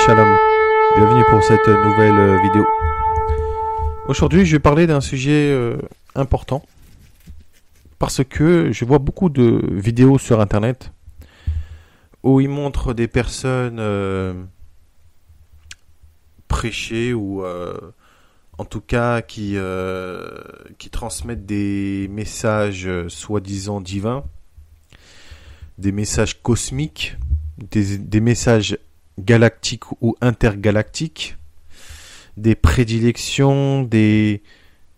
Shalom, bienvenue pour cette nouvelle vidéo. Aujourd'hui, je vais parler d'un sujet euh, important parce que je vois beaucoup de vidéos sur internet où ils montrent des personnes euh, prêchées ou euh, en tout cas qui, qui transmettent des messages soi-disant divins des messages cosmiques, des, messages galactiques ou intergalactiques, des prédilections, des,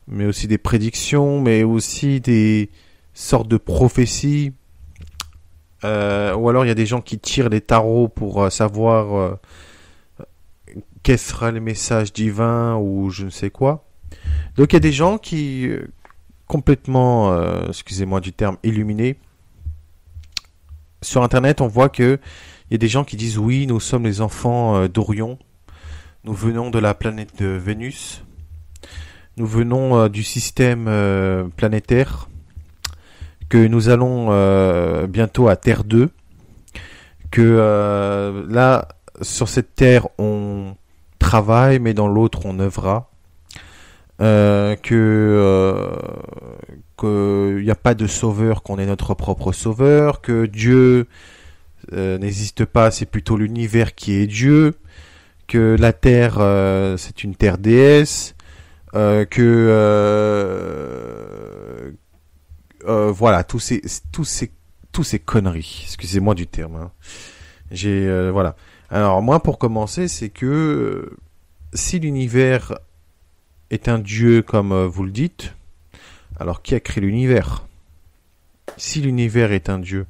mais aussi des prédictions, mais aussi des sortes de prophéties. Euh, ou alors il y a des gens qui tirent les tarots pour euh, savoir quels euh, quel sera le message divin ou je ne sais quoi. Donc il y a des gens qui complètement, excusez-moi du terme, illuminés, sur Internet, on voit que il y a des gens qui disent oui, nous sommes les enfants euh, d'Orion, nous venons de la planète de Vénus, nous venons euh, du système euh, planétaire, que nous allons bientôt à Terre 2, que là, sur cette Terre, on travaille, mais dans l'autre, on œuvra. que qu'il n'y a pas de sauveur, qu'on est notre propre sauveur, que Dieu euh, n'existe pas, c'est plutôt l'univers qui est Dieu, que la terre euh, c'est une terre déesse, euh, que voilà tous ces tous ces tous ces conneries. Excusez-moi du terme. Hein. J'ai voilà. Alors moi pour commencer c'est que si l'univers est un dieu comme vous le dites alors qui a créé l'univers Si l'univers est un Dieu,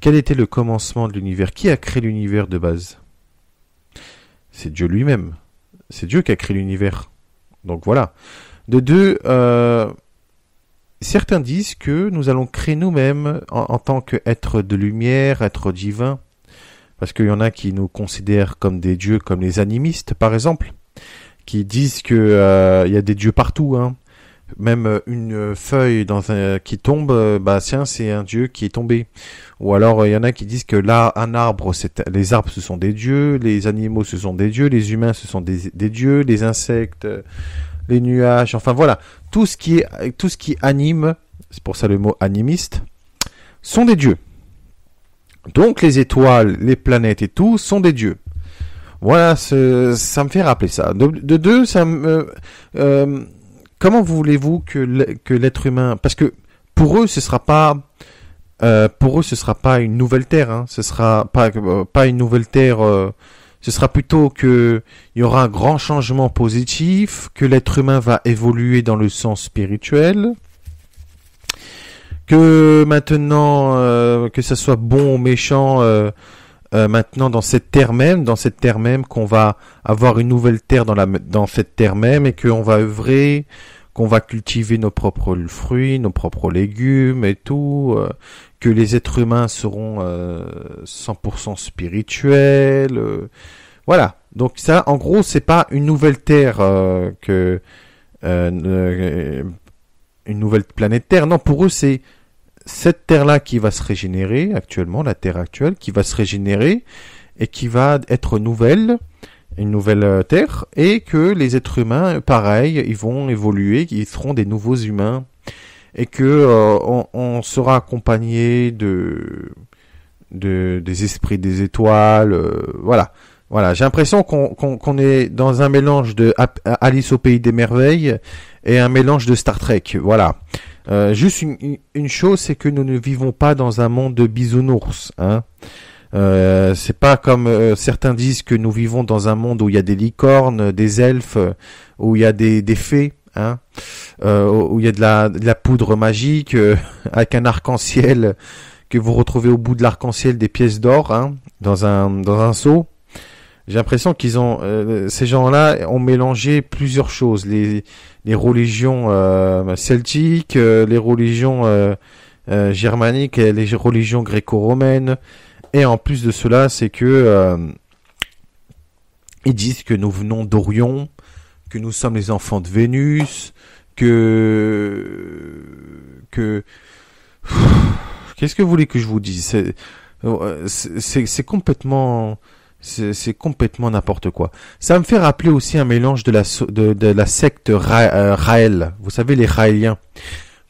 quel était le commencement de l'univers Qui a créé l'univers de base C'est Dieu lui-même. C'est Dieu qui a créé l'univers. Donc voilà. De deux, euh, certains disent que nous allons créer nous-mêmes en, tant tant qu'êtres de lumière, êtres divins, parce qu'il y en a qui nous considèrent comme des dieux, comme les animistes par exemple, qui disent que euh, il y a des dieux partout. Hein même euh, une feuille dans qui tombe, euh, bah tiens, c'est un dieu qui est tombé. Ou alors il euh, y en a qui disent que là, un arbre, c'est, les arbres ce sont des dieux, les animaux ce sont des dieux, les humains ce sont des, dieux, les insectes, les nuages, enfin voilà, tout ce qui est, tout ce qui anime, c'est pour ça le mot animiste, sont des dieux. Donc les étoiles, les planètes et tout sont des dieux. Voilà, ça me fait rappeler ça. De, deux, ça me comment voulez-vous que l'être humain, parce que pour eux, ce sera pas, euh, pour eux, ce sera pas une nouvelle terre, hein. ce sera pas euh, pas une nouvelle terre. Euh, ce sera plutôt que il y aura un grand changement positif, que l'être humain va évoluer dans le sens spirituel, que maintenant, que ça soit bon ou méchant, euh, maintenant dans cette terre même, dans cette terre même, qu'on va avoir une nouvelle terre dans, la, dans cette terre même et qu'on va œuvrer, qu'on va cultiver nos propres fruits, nos propres légumes et tout, euh, que les êtres humains seront 100% euh, spirituels. voilà. Donc ça, en gros, c'est pas une nouvelle terre que une nouvelle planète Terre. Non, pour eux, c'est cette terre-là qui va se régénérer actuellement, la terre actuelle, qui va se régénérer et qui va être nouvelle, une nouvelle euh, terre, et que les êtres humains, pareil, ils vont évoluer, ils seront des nouveaux humains, et que euh, on, sera accompagné de, des esprits des étoiles, euh, voilà. Voilà, j'ai l'impression qu'on est dans un mélange de Alice au pays des merveilles et un mélange de Star Trek. Voilà. Euh, juste une, chose, c'est que nous ne vivons pas dans un monde de bisounours. Hein. Euh, c'est pas comme euh, certains disent que nous vivons dans un monde où il y a des licornes, des elfes, où il y a des, des fées, hein, euh, où il y a de la, poudre magique euh, avec un arc-en-ciel que vous retrouvez au bout de l'arc-en-ciel des pièces d'or hein, dans un dans un seau. J'ai l'impression qu'ils ont euh, ces gens-là ont mélangé plusieurs choses. Les les religions euh, celtiques, euh, les religions euh, germaniques et les religions gréco-romaines. Et en plus de cela, c'est que ils disent que nous venons d'Orion, que nous sommes les enfants de Vénus, que que qu'est-ce que vous voulez que je vous dise c'est complètement c'est complètement n'importe quoi. Ça me fait rappeler aussi un mélange de la, de, la secte euh, Raël. Vous savez, les Raéliens.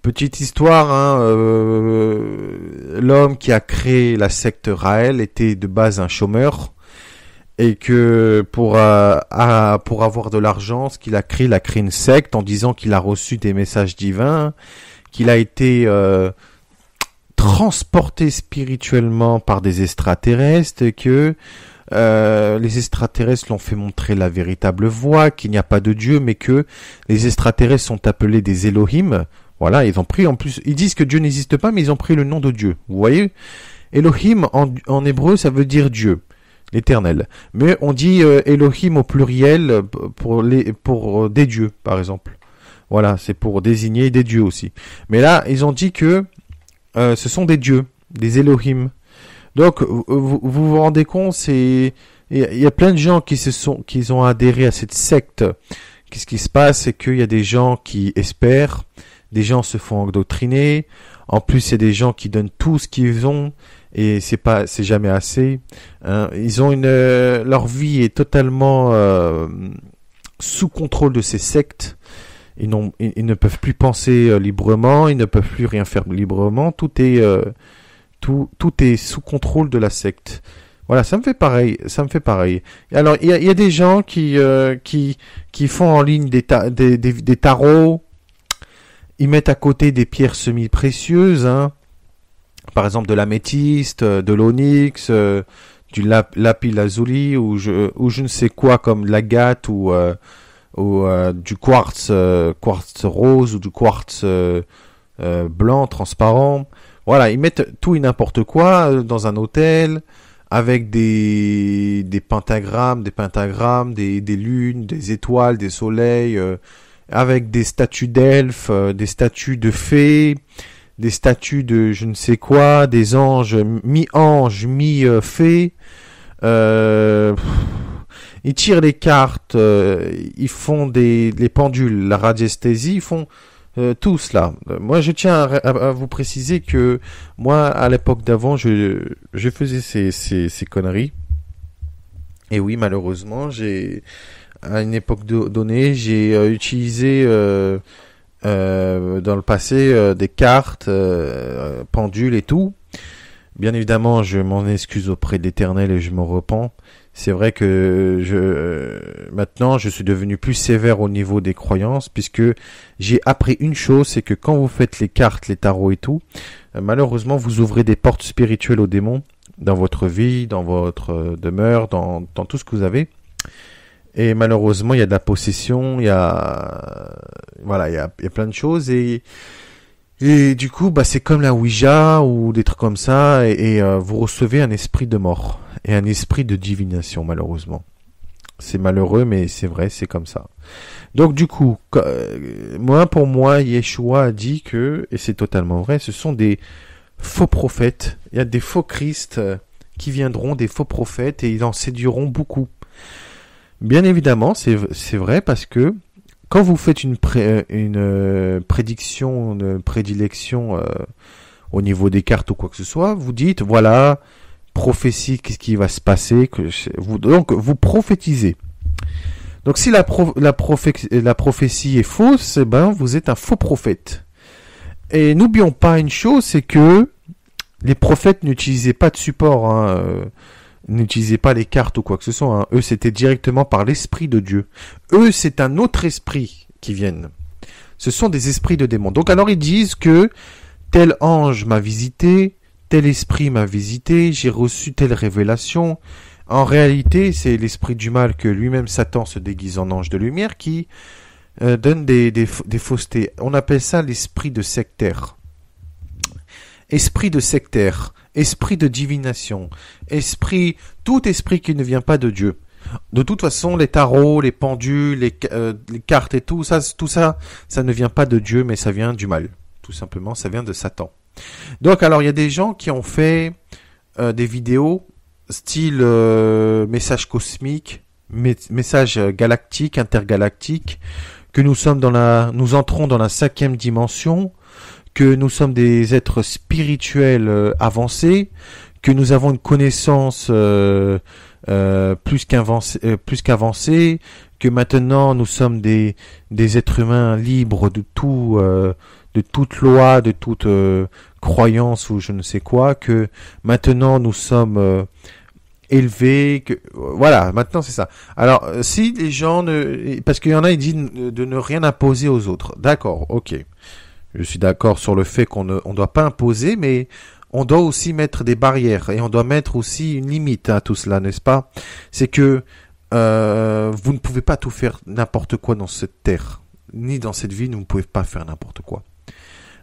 Petite histoire, hein, euh, l'homme qui a créé la secte Raël était de base un chômeur et que pour, euh, pour avoir de l'argent, ce qu'il a créé, il a créé une secte en disant qu'il a reçu des messages divins, qu'il a été transporté spirituellement par des extraterrestres, que euh, les extraterrestres l'ont fait montrer la véritable voie, qu'il n'y a pas de Dieu, mais que les extraterrestres sont appelés des Elohim. Voilà, ils ont pris en plus, ils disent que Dieu n'existe pas, mais ils ont pris le nom de Dieu. Vous voyez Elohim en, hébreu, ça veut dire Dieu, l'éternel. Mais on dit euh, Elohim au pluriel euh, pour, les, pour des dieux, par exemple. Voilà, c'est pour désigner des dieux aussi. Mais là, ils ont dit que ce sont des dieux, des Elohim. Donc, vous, vous rendez compte, c'est il y a plein de gens qui se sont, qui ont adhéré à cette secte. Qu'est-ce qui se passe, c'est qu'il y a des gens qui espèrent, des gens se font endoctriner. En plus, il y a des gens qui donnent tout ce qu'ils ont et c'est pas, c'est jamais assez. Hein, ils ont une, euh, leur vie est totalement euh, sous contrôle de ces sectes. Ils, ils ne peuvent plus penser euh, librement, ils ne peuvent plus rien faire librement. Tout est tout, est sous contrôle de la secte. Voilà, ça me fait pareil, ça me fait pareil. Alors, il y a, des gens qui, euh, qui, qui font en ligne des, des, tarots, ils mettent à côté des pierres semi-précieuses, hein. par exemple de l'améthyste, euh, de l'onyx, euh, du lapis-lazuli, ou je, ou je ne sais quoi, comme l'agate, ou, du quartz, quartz rose, ou du quartz blanc, transparent. Voilà, ils mettent tout et n'importe quoi euh, dans un hôtel avec des, des pentagrammes, des pentagrammes, des, lunes, des étoiles, des soleils, euh, avec des statues d'elfes, euh, des statues de fées, des statues de je ne sais quoi, des anges, mi-anges, mi-fées. Euh, ils tirent les cartes, ils font des les pendules, la radiesthésie, ils font euh, tout cela. Euh, moi, je tiens à, vous préciser que moi, à l'époque d'avant, je, faisais ces, conneries. Et oui, malheureusement, j'ai à une époque donnée, j'ai euh, utilisé dans le passé des cartes, pendules et tout. Bien évidemment, je m'en excuse auprès de l'Éternel et je me repens. C'est vrai que je euh, maintenant je suis devenu plus sévère au niveau des croyances puisque j'ai appris une chose, c'est que quand vous faites les cartes, les tarots et tout, euh, malheureusement vous ouvrez des portes spirituelles aux démons dans votre vie, dans votre euh, demeure, dans, tout ce que vous avez. Et malheureusement, il y a de la possession, il y a voilà, il y a, plein de choses et et du coup, bah c'est comme la Ouija ou des trucs comme ça et, vous recevez un esprit de mort et un esprit de divination, malheureusement. C'est malheureux, mais c'est vrai, c'est comme ça. Donc du coup, euh, moi pour moi, Yeshua a dit que, et c'est totalement vrai, ce sont des faux prophètes, il y a des faux Christ euh, qui viendront, des faux prophètes, et ils en séduiront beaucoup. Bien évidemment, c'est vrai parce que quand vous faites une, euh, prédiction, une prédilection au niveau des cartes ou quoi que ce soit, vous dites, voilà, prophétie, qu'est-ce qui va se passer. Que vous, donc, vous prophétisez. Donc, si la, prophétie est fausse, eh ben, vous êtes un faux prophète. Et n'oublions pas une chose, c'est que les prophètes n'utilisaient pas de support, hein, euh, n'utilisaient pas les cartes ou quoi que ce soit. Hein. Eux, c'était directement par l'esprit de Dieu. Eux, c'est un autre esprit qui viennent. Ce sont des esprits de démons. Donc alors ils disent que tel ange m'a visité, tel esprit m'a visité, j'ai reçu telle révélation. En réalité, c'est l'esprit du mal que lui-même Satan se déguise en ange de lumière qui euh, donne des, faussetés. On appelle ça l'esprit de sectaire. Esprit de sectaire, esprit de divination, esprit, tout esprit qui ne vient pas de Dieu. De toute façon, les tarots, les pendules, les, euh, les cartes et tout ça, tout ça, ça ne vient pas de Dieu, mais ça vient du mal. Tout simplement, ça vient de Satan. Donc, alors, il y a des gens qui ont fait euh, des vidéos style messages euh, message cosmique, message galactique, intergalactique, que nous sommes dans la, nous entrons dans la cinquième dimension, que nous sommes des êtres spirituels euh, avancés, que nous avons une connaissance plus qu'avancée, que maintenant nous sommes des, des êtres humains libres de tout de toute loi, de toute euh, croyance ou je ne sais quoi, que maintenant nous sommes euh, élevés, que euh, voilà, maintenant c'est ça. Alors si les gens ne, parce qu'il y en a, ils disent de ne rien imposer aux autres. D'accord, ok. Je suis d'accord sur le fait qu'on ne doit pas imposer, mais on doit aussi mettre des barrières et on doit mettre aussi une limite à tout cela, n'est-ce pas C'est que vous ne pouvez pas tout faire n'importe quoi dans cette terre, ni dans cette vie, vous ne pouvez pas faire n'importe quoi.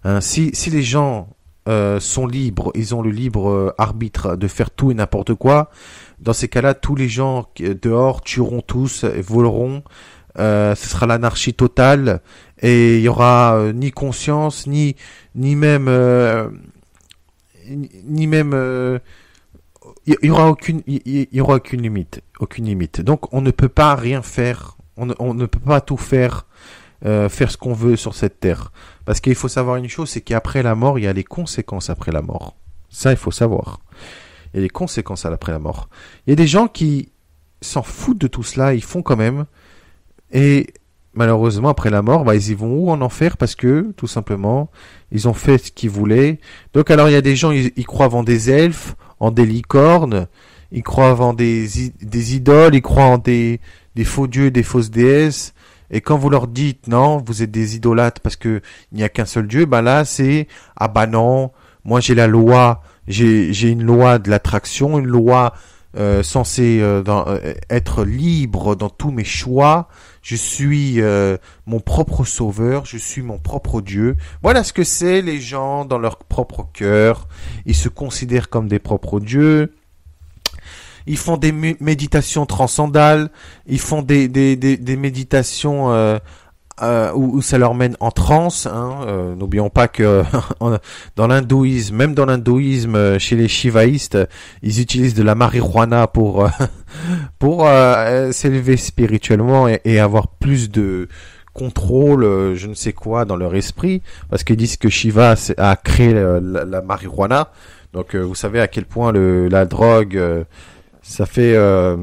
Hein, si, les gens euh, sont libres, ils ont le libre euh, arbitre de faire tout et n'importe quoi, dans ces cas-là, tous les gens dehors tueront tous et voleront. Euh, ce sera l'anarchie totale et il y aura ni conscience ni ni même ni, même il y, aura aucune y, aura aucune limite aucune limite donc on ne peut pas rien faire on ne peut pas tout faire euh, faire ce qu'on veut sur cette terre. Parce qu'il faut savoir une chose, c'est qu'après la mort, il y a les conséquences après la mort. Ça, il faut savoir. Il y a des conséquences après la mort. Il y a des gens qui s'en foutent de tout cela, ils font quand même. Et malheureusement, après la mort, bah, ils y vont où en enfer Parce que, tout simplement, ils ont fait ce qu'ils voulaient. Donc, alors, il y a des gens, ils, ils croient en des elfes, en des licornes, ils croient en des, idoles, ils croient en des, des faux dieux, des fausses déesses, et quand vous leur dites non, vous êtes des idolâtres parce que il n'y a qu'un seul Dieu, ben là c'est ah ben non, moi j'ai la loi, j'ai j'ai une loi de l'attraction, une loi euh, censée euh, euh, être libre dans tous mes choix. Je suis mon propre sauveur, je suis mon propre Dieu. Voilà ce que c'est les gens dans leur propre cœur. Ils se considèrent comme des propres dieux ils font des méditations transcendales, ils font des, des, des, méditations euh, euh où, ça leur mène en transe. Hein. Euh, n'oublions pas que dans l'hindouisme, même dans l'hindouisme, euh, chez les shivaïstes, ils utilisent de la marijuana pour pour s'élever spirituellement et, avoir plus de contrôle, je ne sais quoi, dans leur esprit, parce qu'ils disent que Shiva a créé la, marijuana. Donc, vous savez à quel point le, la drogue, ça fait euh,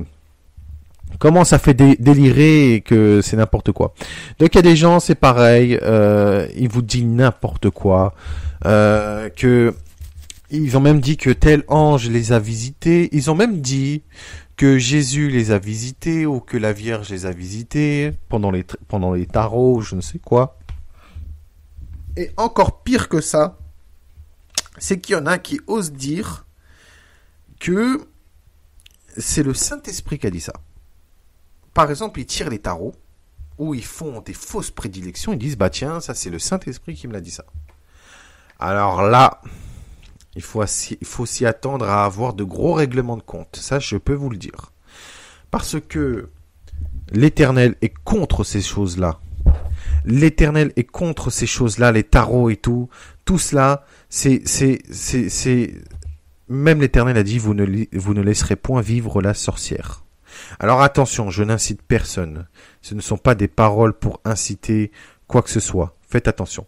comment ça fait délirer et que c'est n'importe quoi. Donc il y a des gens, c'est pareil, euh, ils vous disent n'importe quoi, euh, que ils ont même dit que tel ange les a visités, ils ont même dit que Jésus les a visités ou que la Vierge les a visités pendant les pendant les tarots, je ne sais quoi. Et encore pire que ça, c'est qu'il y en a qui osent dire que c'est le Saint-Esprit qui a dit ça. Par exemple, ils tirent les tarots, ou ils font des fausses prédilections, ils disent, bah tiens, ça c'est le Saint-Esprit qui me l'a dit ça. Alors là, il faut, faut s'y attendre à avoir de gros règlements de compte, ça je peux vous le dire. Parce que l'Éternel est contre ces choses-là. L'Éternel est contre ces choses-là, les tarots et tout. Tout cela, c'est, c'est, c'est, c'est, même l'Éternel a dit, vous ne, vous ne laisserez point vivre la sorcière. Alors attention, je n'incite personne. Ce ne sont pas des paroles pour inciter quoi que ce soit. Faites attention.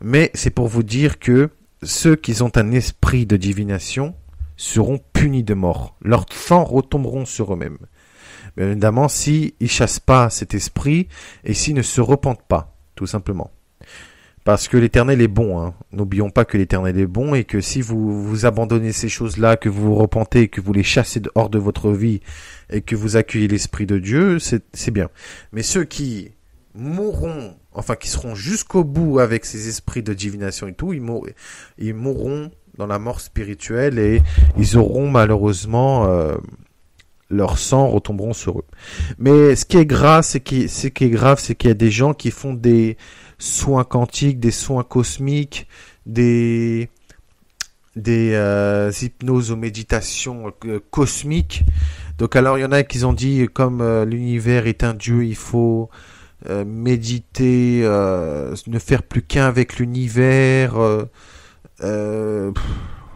Mais c'est pour vous dire que ceux qui ont un esprit de divination seront punis de mort. Leurs sangs retomberont sur eux-mêmes. évidemment, s'ils si ne chassent pas cet esprit et s'ils ne se repentent pas, tout simplement. Parce que l'Éternel est bon. Hein. N'oublions pas que l'Éternel est bon et que si vous vous abandonnez ces choses-là, que vous vous repentez, que vous les chassez hors de votre vie et que vous accueillez l'Esprit de Dieu, c'est bien. Mais ceux qui mourront, enfin qui seront jusqu'au bout avec ces esprits de divination et tout, ils, ils mourront dans la mort spirituelle et ils auront malheureusement euh, leur sang retomberont sur eux. Mais ce qui est grave, c'est ce qui est grave, c'est qu'il y a des gens qui font des soins quantiques, des soins cosmiques, des, des euh, hypnoses aux méditations euh, cosmiques. Donc alors il y en a qui ont dit comme euh, l'univers est un dieu, il faut méditer, ne faire plus qu'un avec l'univers.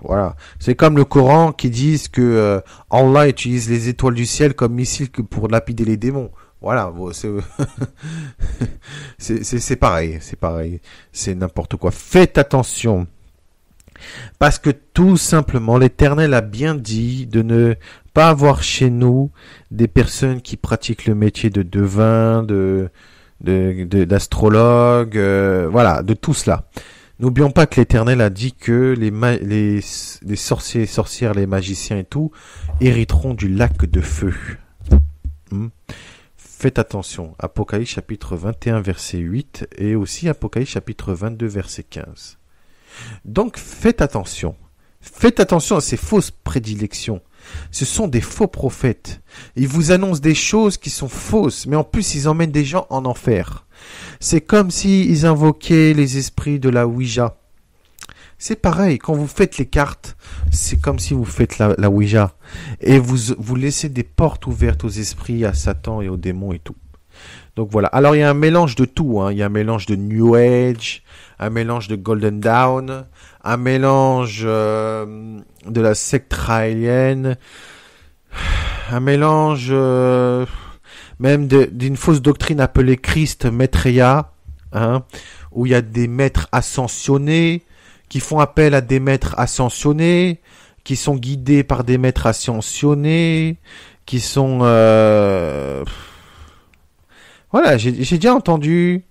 voilà, c'est comme le Coran qui dit que Allah utilise les étoiles du ciel comme missiles pour lapider les démons. Voilà, c'est pareil, c'est pareil, c'est n'importe quoi. Faites attention, parce que tout simplement, l'Éternel a bien dit de ne pas avoir chez nous des personnes qui pratiquent le métier de devin, de d'astrologue, euh, voilà, de tout cela. N'oublions pas que l'Éternel a dit que les, les, les sorciers, sorcières, les magiciens et tout hériteront du lac de feu. Hmm. Faites attention, Apocalypse chapitre 21 verset 8 et aussi Apocalypse chapitre 22 verset 15. Donc faites attention. Faites attention à ces fausses prédilections. Ce sont des faux prophètes. Ils vous annoncent des choses qui sont fausses, mais en plus ils emmènent des gens en enfer. C'est comme s'ils invoquaient les esprits de la Ouija. C'est pareil, quand vous faites les cartes, c'est comme si vous faites la, Ouija. Et vous, vous laissez des portes ouvertes aux esprits, à Satan et aux démons et tout. Donc voilà. Alors il y a un mélange de tout. Hein. Il y a un mélange de New Age, un mélange de Golden Dawn, un mélange euh, de la secte raélienne, un mélange euh, même d'une fausse doctrine appelée Christ Maitreya, hein, où il y a des maîtres ascensionnés, qui font appel à des maîtres ascensionnés, qui sont guidés par des maîtres ascensionnés, qui sont... Euh, voilà, j'ai déjà entendu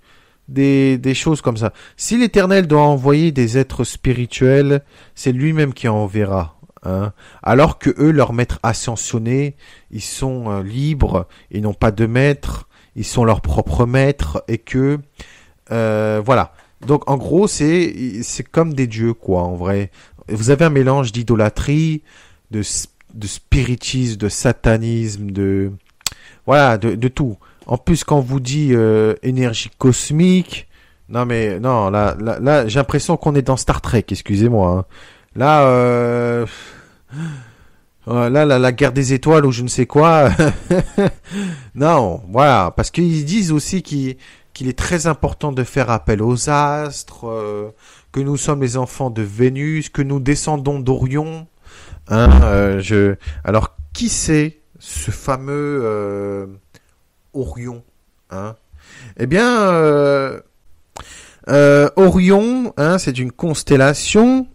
des, des choses comme ça. Si l'Éternel doit envoyer des êtres spirituels, c'est lui-même qui enverra. Hein. alors que eux, leurs maîtres ascensionnés, ils sont euh, libres, ils n'ont pas de maître, ils sont leurs propres maîtres, et que euh, voilà. Donc en gros, c'est c'est comme des dieux quoi en vrai. Vous avez un mélange d'idolâtrie, de spiritisme, de satanisme, de voilà, de, tout. En plus quand on vous dit euh, énergie cosmique, non mais non, là là, là j'ai l'impression qu'on est dans Star Trek, excusez-moi. Hein. Là euh... Oh, là, la, la, guerre des étoiles ou je ne sais quoi. non, voilà, parce qu'ils disent aussi qu'ils qu'il est très important de faire appel aux astres, euh, que nous sommes les enfants de Vénus, que nous descendons d'Orion. Hein, euh, alors, qui c'est ce fameux euh, Orion hein? Eh bien, Orion, hein, c'est une constellation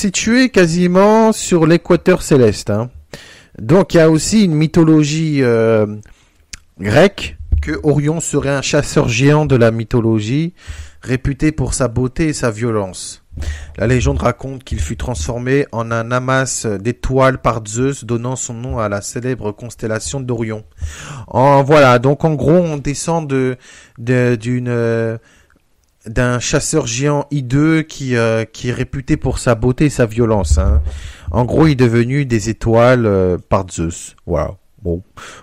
située quasiment sur l'équateur céleste. Donc, il y a aussi une mythologie grecque Orion serait un chasseur géant de la mythologie, réputé pour sa beauté et sa violence. La légende raconte qu'il fut transformé en un amas d'étoiles par Zeus, donnant son nom à la célèbre constellation d'Orion. En, voilà, donc en gros, on descend de, d'une, d'un chasseur géant hideux qui, euh, qui est réputé pour sa beauté et sa violence. Hein. En gros, il est devenu des étoiles euh, par Zeus. Waouh.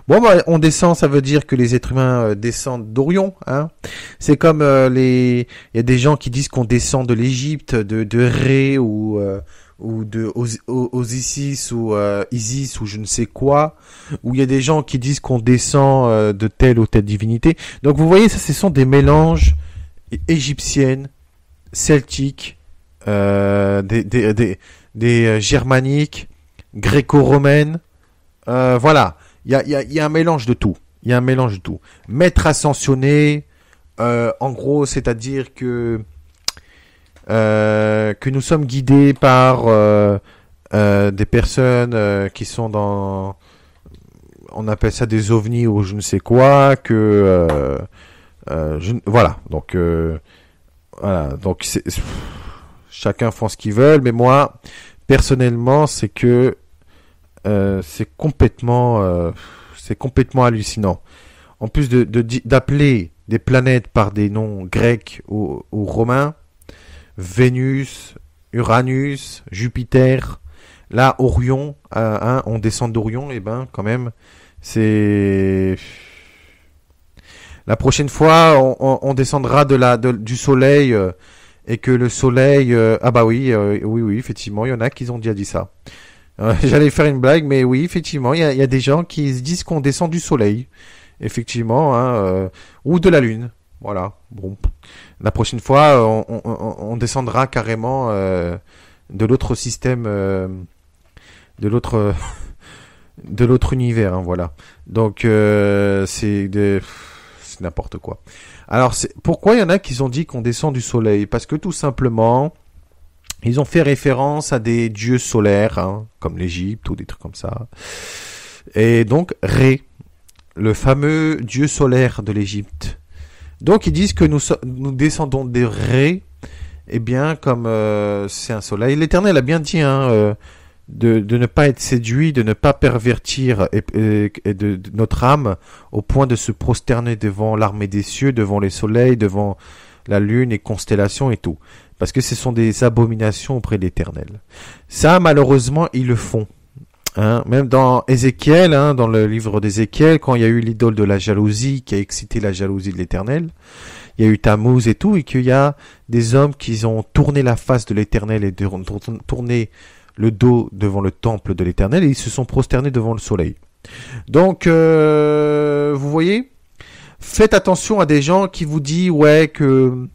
Bon, bah, on descend, ça veut dire que les êtres humains euh, descendent d'Orion. Hein c'est comme euh, les, il y a des gens qui disent qu'on descend de l'Égypte, de, de Ré ou euh, ou de ou Isis ou je ne sais quoi. Ou il y a des gens qui disent qu'on descend de telle ou telle divinité. Donc vous voyez, ça, ce sont des mélanges égyptiennes, celtiques, des, germaniques, gréco-romaines. voilà. Il y a, un mélange de tout. Il y a un mélange de tout. Maître ascensionné, euh, en gros, c'est-à-dire que euh, que nous sommes guidés par euh, des personnes qui sont dans, on appelle ça des ovnis ou je ne sais quoi, que je, voilà. Donc voilà. Donc c'est, chacun font ce qu'ils veulent, mais moi personnellement, c'est que euh, c'est complètement, euh, c'est complètement hallucinant. En plus de, d'appeler des planètes par des noms grecs ou, romains, Vénus, Uranus, Jupiter, là Orion, euh, hein, on descend d'Orion, et eh ben quand même, c'est la prochaine fois, on, descendra de la, du soleil et que le soleil. ah bah oui, oui, oui, effectivement, il y en a qui ont déjà dit ça. J'allais faire une blague, mais oui, effectivement, il y, a, des gens qui se disent qu'on descend du soleil, effectivement, hein, euh, ou de la lune. Voilà. Bon, la prochaine fois, euh, on, descendra carrément euh, de l'autre système, de l'autre, de l'autre univers. Hein, voilà. Donc c'est de c'est n'importe quoi. Alors, pourquoi il y en a qui ont dit qu'on descend du soleil Parce que tout simplement, ils ont fait référence à des dieux solaires, hein, comme l'Égypte ou des trucs comme ça. Et donc Ré, le fameux dieu solaire de l'Égypte. Donc ils disent que nous, descendons des Ré, eh bien comme euh, c'est un soleil. L'Éternel a bien dit hein, euh, de, ne pas être séduit, de ne pas pervertir notre âme au point de se prosterner devant l'armée des cieux, devant les soleils, devant la lune et constellations et tout parce que ce sont des abominations auprès de l'Éternel. Ça, malheureusement, ils le font. Hein. même dans Ézéchiel, hein, dans le livre d'Ézéchiel, quand il y a eu l'idole de la jalousie qui a excité la jalousie de l'Éternel, il y a eu Tammuz et tout, et qu'il y a des hommes qui ont tourné la face de l'Éternel et tourné le dos devant le temple de l'Éternel, et ils se sont prosternés devant le soleil. Donc, euh, vous voyez, faites attention à des gens qui vous disent ouais que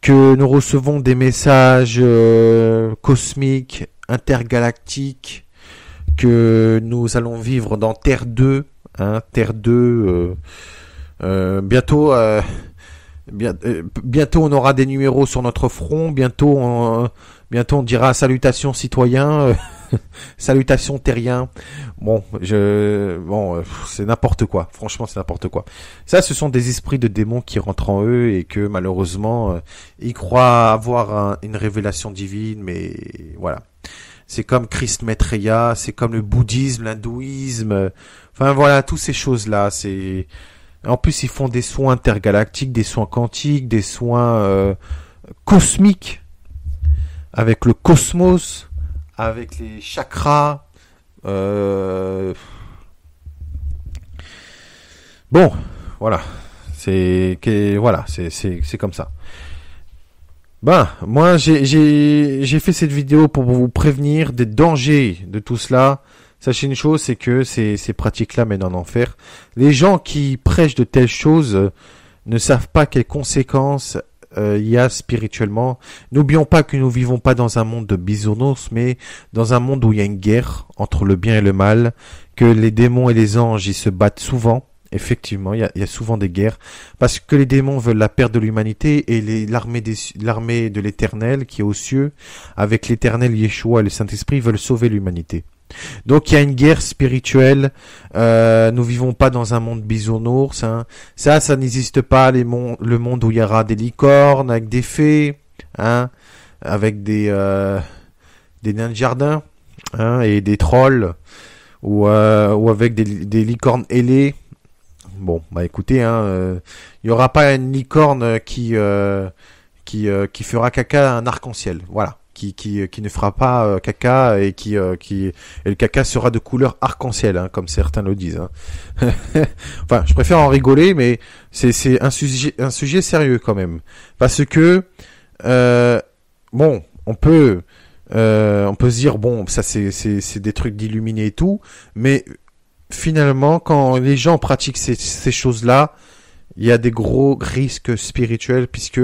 que nous recevons des messages euh, cosmiques, intergalactiques, que nous allons vivre dans Terre 2, hein, Terre 2, euh, euh, bientôt, bientôt on aura des numéros sur notre front, bientôt on, bientôt on dira salutations citoyens. Salutations terriens. Bon, je, bon, euh, c'est n'importe quoi. Franchement, c'est n'importe quoi. Ça, ce sont des esprits de démons qui rentrent en eux et que malheureusement, euh, ils croient avoir une révélation divine, mais voilà. C'est comme Christ Maitreya, c'est comme le bouddhisme, l'hindouisme. Euh, enfin voilà, toutes ces choses-là, c'est... En plus, ils font des soins intergalactiques, des soins quantiques, des soins cosmiques avec le cosmos avec les chakras. Euh, bon, voilà. C'est que voilà, c'est comme ça. Ben, moi, j'ai fait cette vidéo pour vous prévenir des dangers de tout cela. Sachez une chose, c'est que ces, ces pratiques-là mènent en enfer. Les gens qui prêchent de telles choses euh, ne savent pas quelles conséquences euh, il y a spirituellement. N'oublions pas que nous vivons pas dans un monde de bisounours, mais dans un monde où il y a une guerre entre le bien et le mal, que les démons et les anges y se battent souvent. Effectivement, il y, a, souvent des guerres parce que les démons veulent la perte de l'humanité et l'armée l'armée de l'Éternel qui est aux cieux, avec l'Éternel Yeshua et le Saint Esprit, veulent sauver l'humanité. Donc il y a une guerre spirituelle. Euh, nous vivons pas dans un monde bisounours. Hein. Ça, ça n'existe pas. le monde où il y aura des licornes avec des fées, hein, avec des euh, des nains de jardin hein, et des trolls ou euh, avec des, licornes ailées. Bon, bah écoutez, il n'y y aura pas une licorne qui qui, qui fera caca un arc-en-ciel. Voilà qui, ne fera pas euh, caca et qui, euh, qui et le caca sera de couleur arc-en-ciel, hein, comme certains le disent. Hein. enfin, je préfère en rigoler, mais c'est, un sujet, un sujet sérieux quand même, parce que euh, bon, on peut on peut se dire bon, ça c'est, des trucs d'illuminés et tout, mais finalement, quand les gens pratiquent ces choses là il y a des gros risques spirituels puisque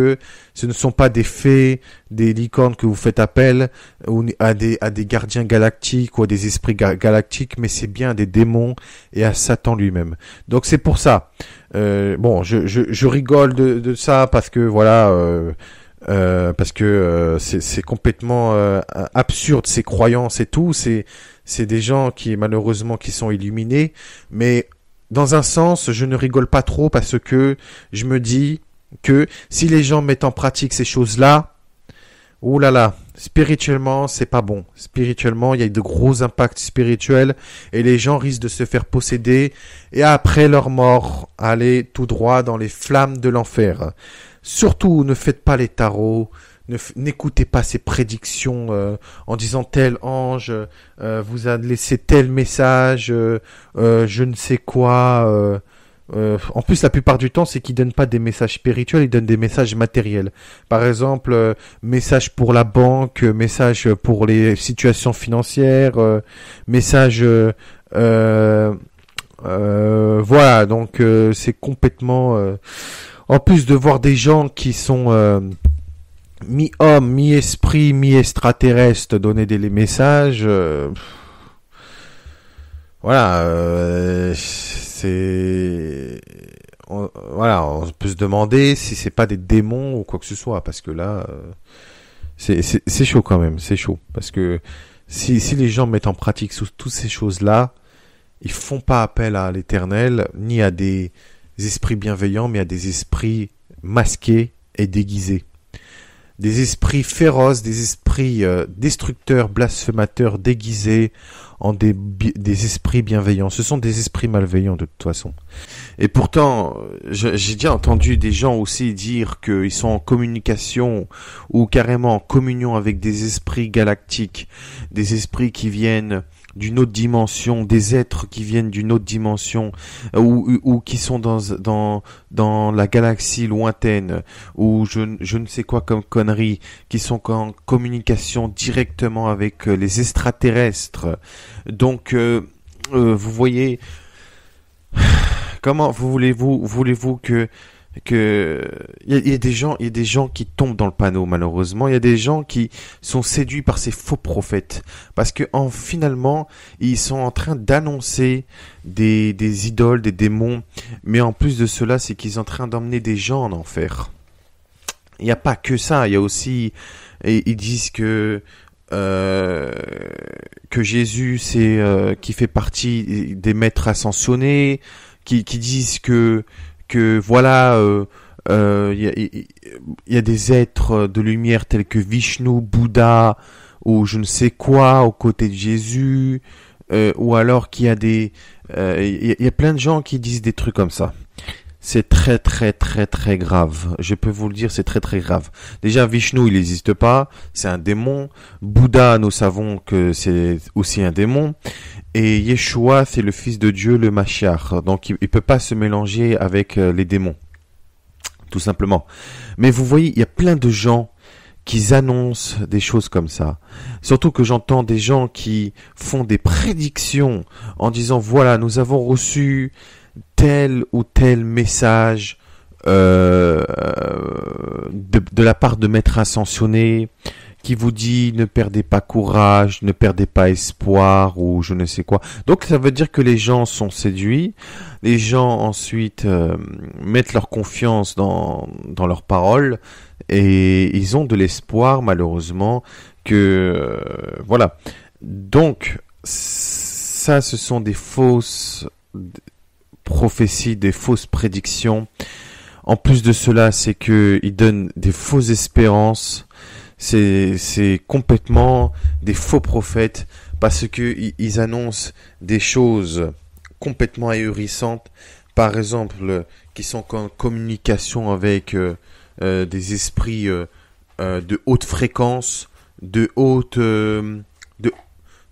ce ne sont pas des fées, des licornes que vous faites appel ou à des, à des gardiens galactiques ou à des esprits galactiques, mais c'est bien des démons et à Satan lui-même. Donc c'est pour ça. Euh, bon, je, rigole de, ça parce que voilà. Euh, euh, parce que c'est complètement absurde ces croyances et tout. C'est c'est des gens qui malheureusement qui sont illuminés, mais dans un sens, je ne rigole pas trop parce que je me dis que si les gens mettent en pratique ces choses-là, oh là là, spirituellement, c'est pas bon. Spirituellement, il y a de gros impacts spirituels et les gens risquent de se faire posséder et après leur mort, aller tout droit dans les flammes de l'enfer. Surtout, ne faites pas les tarots, n'écoutez pas ces prédictions euh, en disant tel ange euh, vous a laissé tel message, euh, je ne sais quoi. en plus, la plupart du temps, c'est qu'ils donnent pas des messages spirituels, ils donnent des messages matériels. Par exemple, message pour la banque, message pour les situations financières, message voilà. Donc, c'est complètement. en plus de voir des gens qui sont mi-homme, mi-esprit, mi-extraterrestre donner des messages. Euh, voilà, euh, c'est. voilà, on peut se demander si c'est pas des démons ou quoi que ce soit, parce que là, euh, c'est chaud quand même, c'est chaud. Parce que si, si les gens mettent en pratique toutes ces choses-là, ils font pas appel à l'éternel, ni à des esprits bienveillants, mais à des esprits masqués et déguisés des esprits féroces, des esprits euh, destructeurs, blasphémateurs, déguisés en des, des, esprits bienveillants. Ce sont des esprits malveillants de toute façon. Et pourtant, euh, j'ai déjà entendu des gens aussi dire qu'ils sont en communication ou carrément en communion avec des esprits galactiques, des esprits qui viennent d'une autre dimension, des êtres qui viennent d'une autre dimension euh, ou, ou, qui sont dans, dans, dans la galaxie lointaine ou je, je ne sais quoi comme conneries, qui sont en communication directement avec euh, les extraterrestres. Donc, euh, vous voyez, comment voulez-vous voulez-vous que que il y, a des gens, il y a des gens qui tombent dans le panneau malheureusement. Il y a des gens qui sont séduits par ces faux prophètes parce que en finalement ils sont en train d'annoncer des, des idoles, des démons, mais en plus de cela, c'est qu'ils sont en train d'emmener des gens en enfer. Il n'y a pas que ça. Il y a aussi ils disent que euh, que Jésus c'est euh, qui fait partie des maîtres ascensionnés, qui, qui disent que que voilà, il euh, euh, y, a des êtres de lumière tels que Vishnu, Bouddha ou je ne sais quoi aux côtés de Jésus, euh, ou alors qu'il y a des, il y a plein de gens qui disent des trucs comme ça c'est très très très très grave. Je peux vous le dire, c'est très très grave. Déjà, Vishnu, il n'existe pas, c'est un démon. Bouddha, nous savons que c'est aussi un démon. Et Yeshua, c'est le fils de Dieu, le Mashiach. Donc, il ne peut pas se mélanger avec euh, les démons, tout simplement. Mais vous voyez, il y a plein de gens qui annoncent des choses comme ça. Surtout que j'entends des gens qui font des prédictions en disant, voilà, nous avons reçu tel ou tel message euh, de, la part de Maître Ascensionné qui vous dit ne perdez pas courage, ne perdez pas espoir ou je ne sais quoi. Donc ça veut dire que les gens sont séduits, les gens ensuite euh, mettent leur confiance dans, dans leurs paroles et ils ont de l'espoir malheureusement que... Euh, voilà. Donc ça ce sont des fausses prophéties, des fausses prédictions. En plus de cela, c'est que donnent des fausses espérances. C'est, complètement des faux prophètes parce que annoncent des choses complètement ahurissantes. Par exemple, qui sont en communication avec euh, euh, des esprits euh, de haute fréquence, de haute, de,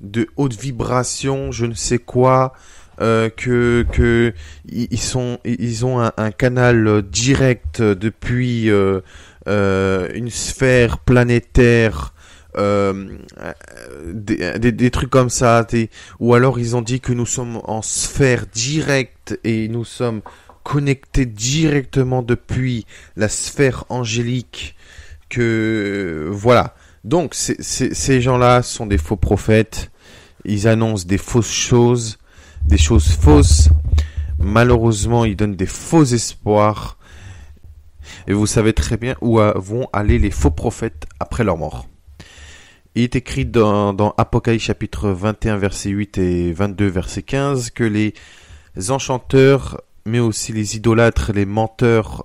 de haute vibration, je ne sais quoi. Euh, que que ils sont ils ont un, canal direct depuis euh, euh, une sphère planétaire des, des, trucs comme ça ou alors ils ont dit que nous sommes en sphère directe et nous sommes connectés directement depuis la sphère angélique que voilà donc ces gens là sont des faux prophètes ils annoncent des fausses choses des choses fausses. Malheureusement, ils donnent des faux espoirs. Et vous savez très bien où vont aller les faux prophètes après leur mort. Il est écrit dans, Apocalypse chapitre 21 verset 8 et 22 verset 15 que les enchanteurs, mais aussi les idolâtres, les menteurs,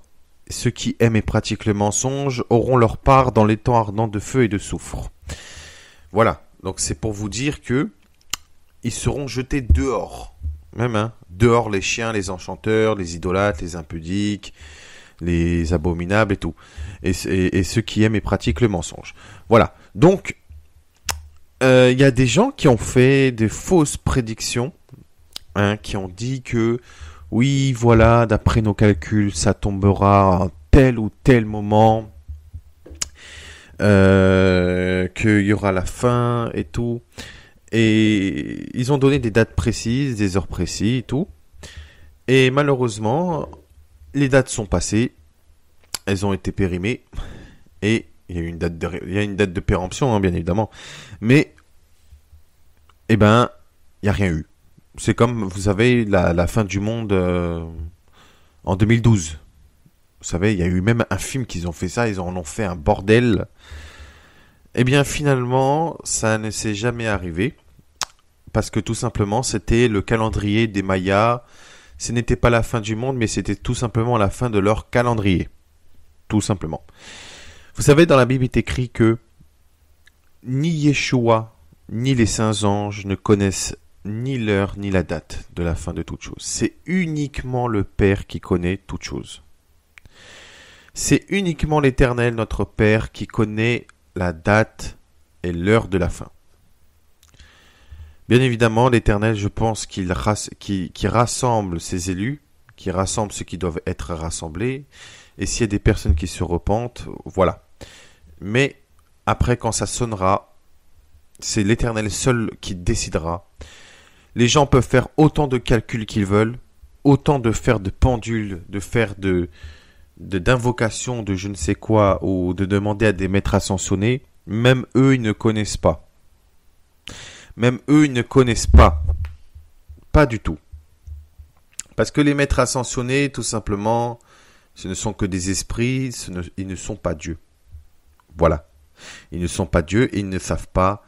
ceux qui aiment et pratiquent le mensonge, auront leur part dans les temps ardents de feu et de soufre. Voilà, donc c'est pour vous dire que ils seront jetés dehors. Même, hein, dehors les chiens, les enchanteurs, les idolâtres, les impudiques, les abominables et tout. Et, ceux qui aiment et pratiquent le mensonge. Voilà. Donc, euh, il y a des gens qui ont fait des fausses prédictions, hein, qui ont dit que, oui, voilà, d'après nos calculs, ça tombera à tel ou tel moment, euh, qu'il y aura la fin et tout. Et ils ont donné des dates précises, des heures précises et tout. Et malheureusement, les dates sont passées, elles ont été périmées, et il y a une date de, il y a une date de péremption, hein, bien évidemment. Mais, eh ben, il n'y a rien eu. C'est comme, vous savez, la, fin du monde euh, en 2012. Vous savez, il y a eu même un film qu'ils ont fait ça, ils en ont fait un bordel. Eh bien finalement, ça ne s'est jamais arrivé. Parce que tout simplement, c'était le calendrier des Mayas. Ce n'était pas la fin du monde, mais c'était tout simplement la fin de leur calendrier. Tout simplement. Vous savez, dans la Bible, il est écrit que ni Yeshua, ni les saints anges ne connaissent ni l'heure ni la date de la fin de toute chose. C'est uniquement le Père qui connaît toute chose. C'est uniquement l'Éternel, notre Père, qui connaît la date et l'heure de la fin. Bien évidemment, l'Éternel, je pense qu'il qui, rassemble ses élus, qui rassemble ceux qui doivent être rassemblés, et s'il y a des personnes qui se repentent, voilà. Mais après, quand ça sonnera, c'est l'Éternel seul qui décidera. Les gens peuvent faire autant de calculs qu'ils veulent, autant de faire de pendules, de faire de, d'invocation de, je ne sais quoi ou de demander à des maîtres ascensionnés, même eux, ils ne connaissent pas. Même eux, ils ne connaissent pas. Pas du tout. Parce que les maîtres ascensionnés, tout simplement, ce ne sont que des esprits, ils ne sont pas Dieu. Voilà. Ils ne sont pas Dieu et ils ne savent pas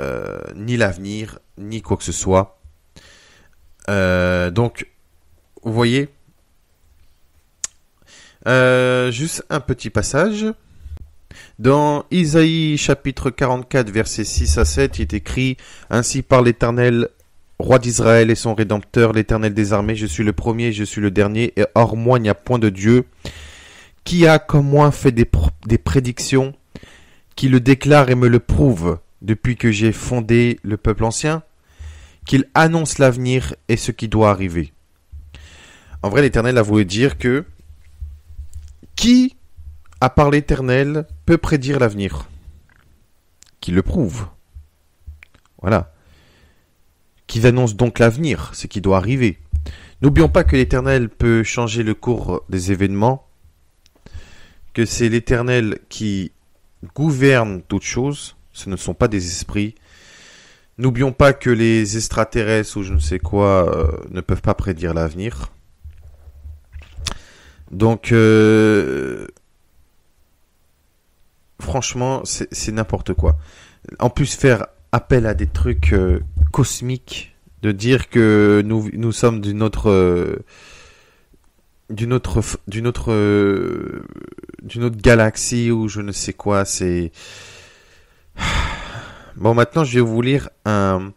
euh, ni l'avenir, ni quoi que ce soit. Euh, donc, vous voyez, euh, juste un petit passage. Dans Isaïe chapitre 44 verset 6 à 7, il est écrit Ainsi par l'Éternel, roi d'Israël et son Rédempteur, l'Éternel des armées, je suis le premier, je suis le dernier, et hors moi il n'y a point de Dieu. Qui a comme moi fait des, des prédictions, qui le déclare et me le prouve depuis que j'ai fondé le peuple ancien, qu'il annonce l'avenir et ce qui doit arriver. En vrai, l'Éternel a voulu dire que qui, à part l'Éternel, peut prédire l'avenir Qui le prouve. Voilà. Qui annonce donc l'avenir, ce qui doit arriver. N'oublions pas que l'Éternel peut changer le cours des événements, que c'est l'Éternel qui gouverne toutes choses, ce ne sont pas des esprits. N'oublions pas que les extraterrestres ou je ne sais quoi euh, ne peuvent pas prédire l'avenir. Donc, euh, franchement, c'est n'importe quoi. En plus, faire appel à des trucs euh, cosmiques, de dire que nous, sommes d'une autre... Euh, d'une autre d'une autre d'une autre galaxie ou je ne sais quoi c'est bon maintenant je vais vous lire un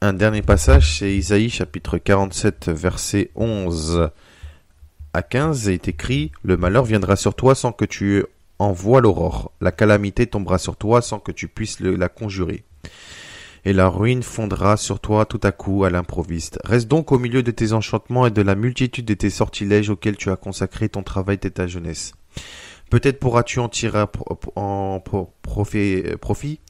un dernier passage c'est Isaïe chapitre 47 verset 11 à 15 est écrit « Le malheur viendra sur toi sans que tu en l'aurore. La calamité tombera sur toi sans que tu puisses la conjurer. Et la ruine fondra sur toi tout à coup à l'improviste. Reste donc au milieu de tes enchantements et de la multitude de tes sortilèges auxquels tu as consacré ton travail dès ta jeunesse. Peut-être pourras-tu en tirer en profit.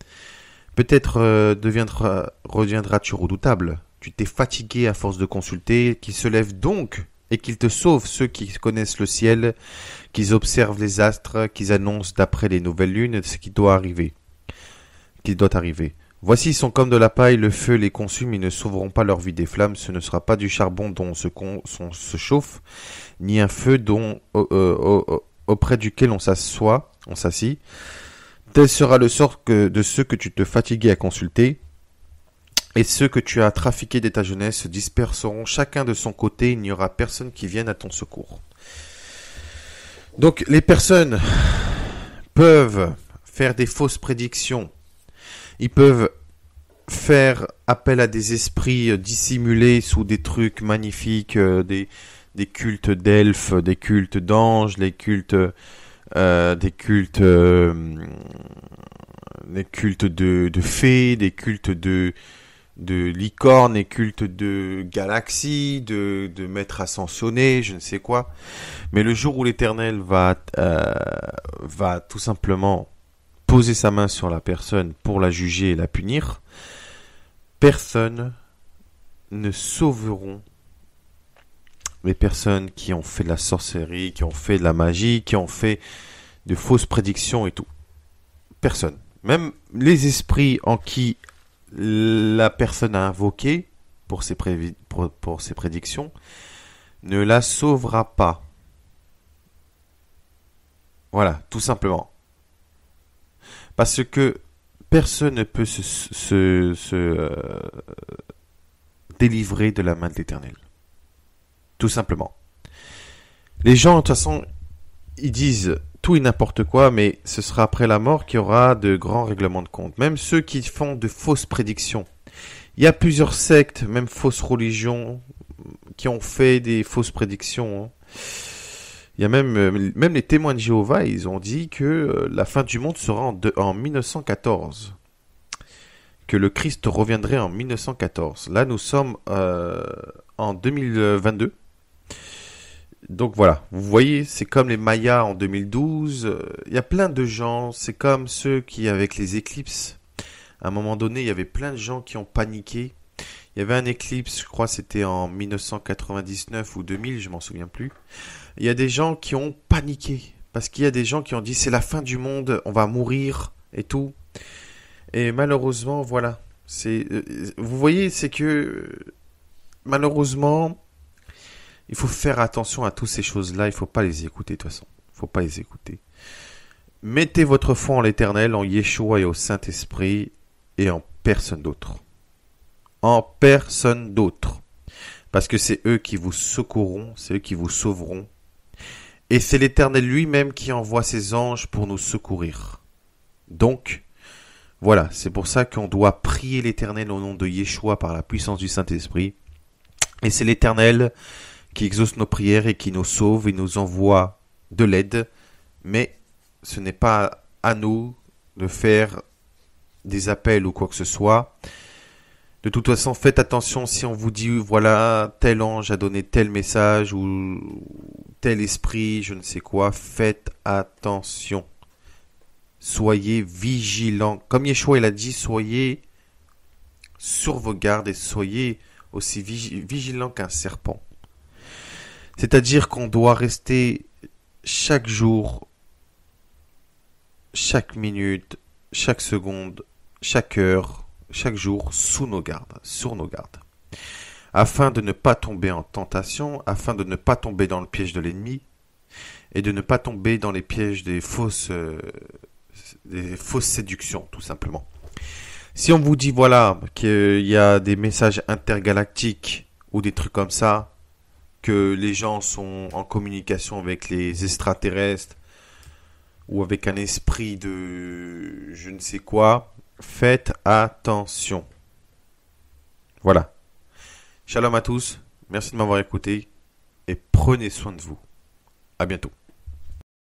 Peut-être euh, reviendras-tu redoutable. Tu t'es fatigué à force de consulter, qui se lève donc et qu'ils te sauvent, ceux qui connaissent le ciel, qu'ils observent les astres, qu'ils annoncent d'après les nouvelles lunes ce qui doit arriver. qu'il doit arriver. Voici ils sont comme de la paille, le feu les consume, ils ne sauveront pas leur vie des flammes, ce ne sera pas du charbon dont on se, se chauffe, ni un feu dont, auprès duquel on s'assoit, on s'assit. Tel sera le sort de ceux que tu te fatiguais à consulter, et ceux que tu as trafiqués dès ta jeunesse se disperseront chacun de son côté, il n'y aura personne qui vienne à ton secours. Donc les personnes peuvent faire des fausses prédictions, ils peuvent faire appel à des esprits euh, dissimulés sous des trucs magnifiques, euh, des, des, cultes d'elfes, des cultes d'anges, des cultes... Euh, des cultes... cultes de, fées, des cultes de de licorne et culte de galaxies, de, de maître ascensionné, je ne sais quoi. Mais le jour où l'Éternel va, euh, va tout simplement poser sa main sur la personne pour la juger et la punir, personne ne sauveront les personnes qui ont fait de la sorcellerie, qui ont fait de la magie, qui ont fait de fausses prédictions et tout. Personne. Même les esprits en qui la personne invoquée, pour ses, prédictions ne la sauvera pas. Voilà, tout simplement. Parce que personne ne peut se, euh, délivrer de la main de l'Éternel. Tout simplement. Les gens, de toute façon, ils disent et n'importe quoi, mais ce sera après la mort qu'il y aura de grands règlements de compte. Même ceux qui font de fausses prédictions. Il y a plusieurs sectes, même fausses religions, qui ont fait des fausses prédictions. Hein. Il y a même, euh, même les témoins de Jéhovah, ils ont dit que euh, la fin du monde sera en, 1914. Que le Christ reviendrait en 1914. Là, nous sommes euh, en 2022. Donc voilà, vous voyez, c'est comme les Mayas en 2012. Euh, il y a plein de gens, c'est comme ceux qui, avec les éclipses, à un moment donné, il y avait plein de gens qui ont paniqué. Il y avait un éclipse, je crois c'était en 1999 ou 2000, je m'en souviens plus. Il y a des gens qui ont paniqué parce qu'il y a des gens qui ont dit c'est la fin du monde, on va mourir et tout. Et malheureusement, voilà. C'est, euh, vous voyez, c'est que euh, malheureusement, il faut faire attention à toutes ces choses-là. Il faut pas les écouter de toute façon. Il faut pas les écouter. Mettez votre foi en l'Éternel, en Yeshua et au Saint-Esprit et en personne d'autre. En personne d'autre. Parce que c'est eux qui vous secourront, c'est eux qui vous sauveront. Et c'est l'Éternel lui-même qui envoie ses anges pour nous secourir. Donc, voilà, c'est pour ça qu'on doit prier l'Éternel au nom de Yeshua par la puissance du Saint-Esprit. Et c'est l'Éternel qui exauce nos prières et qui nous sauve et nous envoie de l'aide, mais ce n'est pas à nous de faire des appels ou quoi que ce soit. De toute façon, faites attention si on vous dit voilà, tel ange a donné tel message ou tel esprit, je ne sais quoi, faites attention. Soyez vigilants. Comme Yeshua il a dit, soyez sur vos gardes et soyez aussi vigilants qu'un serpent. C'est-à-dire qu'on doit rester chaque jour, chaque minute, chaque seconde, chaque heure, chaque jour sous nos gardes, sur nos gardes. Afin de ne pas tomber en tentation, afin de ne pas tomber dans le piège de l'ennemi et de ne pas tomber dans les pièges des fausses, euh, des fausses séductions, tout simplement. Si on vous dit, voilà, qu'il y a des messages intergalactiques ou des trucs comme ça, que les gens sont en communication avec les extraterrestres ou avec un esprit de je ne sais quoi, faites attention. Voilà. Shalom à tous, merci de m'avoir écouté et prenez soin de vous. À bientôt.